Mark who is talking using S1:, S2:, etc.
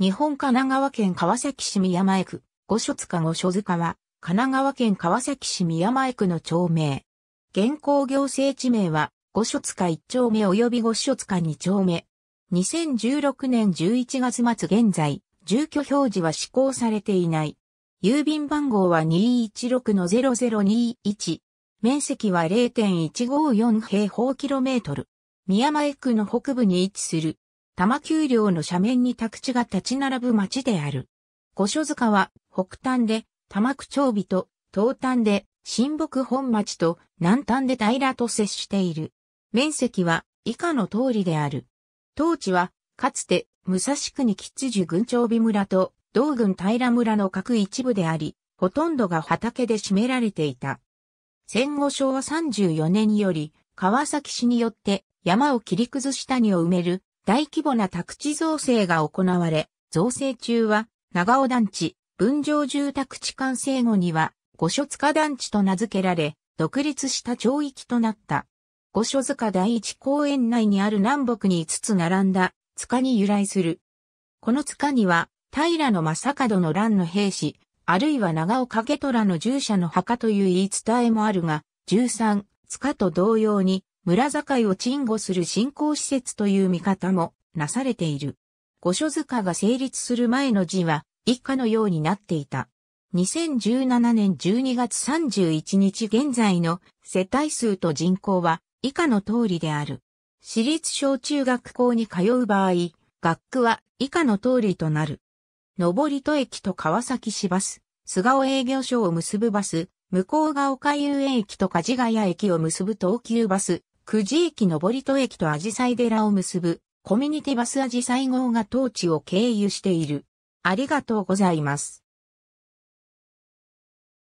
S1: 日本神奈川県川崎市宮前区、五所塚五所塚は、神奈川県川崎市宮前区の町名。現行行政地名は、五所塚一丁目及び五所塚二丁目。2016年11月末現在、住居表示は施行されていない。郵便番号は216-0021。面積は0.154平方キロメートル。宮前区の北部に位置する多摩丘陵の斜面に宅地が立ち並ぶ町である。五所塚は北端で多摩区長尾と東端で新木本町と南端で平と接している。面積は以下の通りである。当地はかつて武蔵国吉寿郡長尾村と同郡平村の各一部であり、ほとんどが畑で占められていた。戦後昭和34年により川崎市によって山を切り崩し谷を埋める大規模な宅地造成が行われ、造成中は長尾団地、分譲住宅地完成後には五所塚団地と名付けられ、独立した町域となった。五所塚第一公園内にある南北に5つ並んだ塚に由来する。この塚には、平の正門の乱の兵士、あるいは長尾景虎の従者の墓という言い伝えもあるが、13、塚と同様に、村境を鎮護する振興施設という見方もなされている。御所塚が成立する前の字は以下のようになっていた。2017年12月31日現在の世帯数と人口は以下の通りである。私立小中学校に通う場合、学区は以下の通りとなる。上戸駅と川崎市バス、菅尾営業所を結ぶバス、向ヶ丘遊園駅と梶ヶ谷駅を結ぶ東急バス、久慈駅上り戸駅とアジサイ寺を結ぶコミュニティバスアジサイ号が当地を経由している。ありがとうございます。